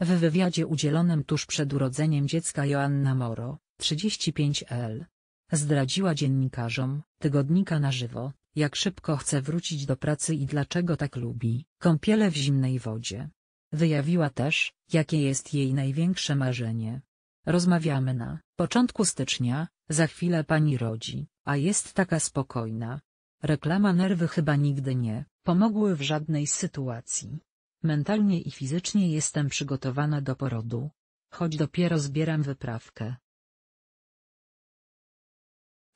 W wywiadzie udzielonym tuż przed urodzeniem dziecka Joanna Moro, 35L, zdradziła dziennikarzom tygodnika na żywo, jak szybko chce wrócić do pracy i dlaczego tak lubi kąpiele w zimnej wodzie. Wyjawiła też, jakie jest jej największe marzenie. Rozmawiamy na początku stycznia, za chwilę pani rodzi, a jest taka spokojna. Reklama nerwy chyba nigdy nie pomogły w żadnej sytuacji. Mentalnie i fizycznie jestem przygotowana do porodu. Choć dopiero zbieram wyprawkę.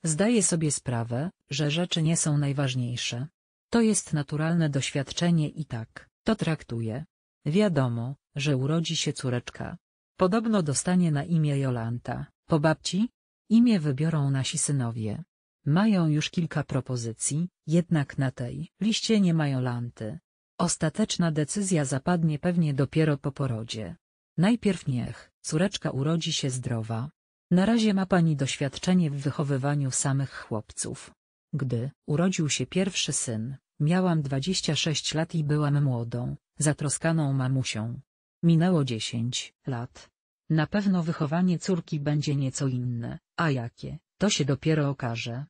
Zdaję sobie sprawę, że rzeczy nie są najważniejsze. To jest naturalne doświadczenie i tak to traktuję. Wiadomo, że urodzi się córeczka. Podobno dostanie na imię Jolanta. Po babci? Imię wybiorą nasi synowie. Mają już kilka propozycji, jednak na tej liście nie ma Jolanty. Ostateczna decyzja zapadnie pewnie dopiero po porodzie. Najpierw niech córeczka urodzi się zdrowa. Na razie ma pani doświadczenie w wychowywaniu samych chłopców. Gdy urodził się pierwszy syn, miałam 26 lat i byłam młodą, zatroskaną mamusią. Minęło 10 lat. Na pewno wychowanie córki będzie nieco inne, a jakie, to się dopiero okaże.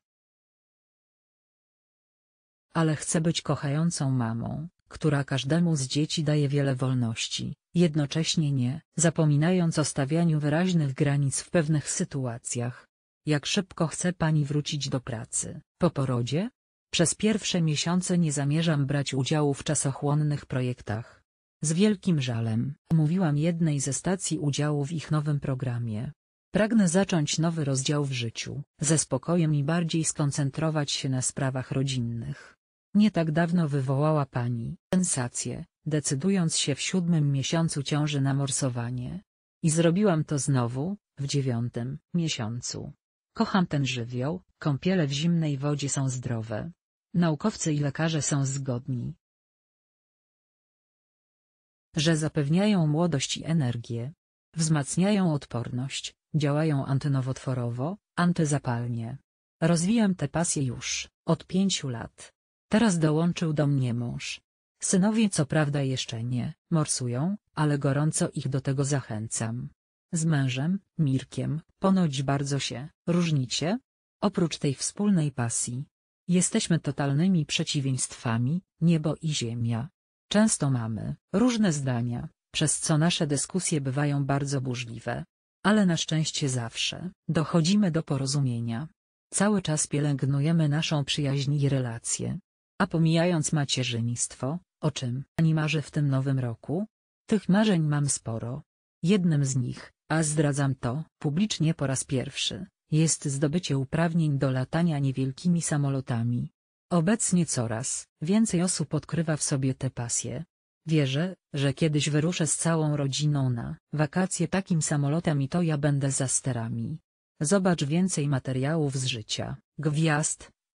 Ale chcę być kochającą mamą, która każdemu z dzieci daje wiele wolności, jednocześnie nie zapominając o stawianiu wyraźnych granic w pewnych sytuacjach. Jak szybko chce pani wrócić do pracy? Po porodzie? Przez pierwsze miesiące nie zamierzam brać udziału w czasochłonnych projektach. Z wielkim żalem, mówiłam jednej ze stacji udziału w ich nowym programie. Pragnę zacząć nowy rozdział w życiu, ze spokojem i bardziej skoncentrować się na sprawach rodzinnych. Nie tak dawno wywołała pani sensację, decydując się w siódmym miesiącu ciąży na morsowanie. I zrobiłam to znowu, w dziewiątym miesiącu. Kocham ten żywioł, kąpiele w zimnej wodzie są zdrowe. Naukowcy i lekarze są zgodni, że zapewniają młodość i energię, wzmacniają odporność, działają antynowotworowo, antyzapalnie. Rozwijam tę pasję już od pięciu lat. Teraz dołączył do mnie mąż. Synowie co prawda jeszcze nie morsują, ale gorąco ich do tego zachęcam. Z mężem, Mirkiem, ponoć bardzo się różnicie. Oprócz tej wspólnej pasji. Jesteśmy totalnymi przeciwieństwami, niebo i ziemia. Często mamy różne zdania, przez co nasze dyskusje bywają bardzo burzliwe. Ale na szczęście zawsze dochodzimy do porozumienia. Cały czas pielęgnujemy naszą przyjaźń i relacje. A pomijając macierzyństwo, o czym ani marzę w tym nowym roku? Tych marzeń mam sporo. Jednym z nich, a zdradzam to publicznie po raz pierwszy, jest zdobycie uprawnień do latania niewielkimi samolotami. Obecnie coraz więcej osób odkrywa w sobie te pasje. Wierzę, że kiedyś wyruszę z całą rodziną na wakacje takim samolotem i to ja będę za sterami. Zobacz więcej materiałów z życia, gwiazd,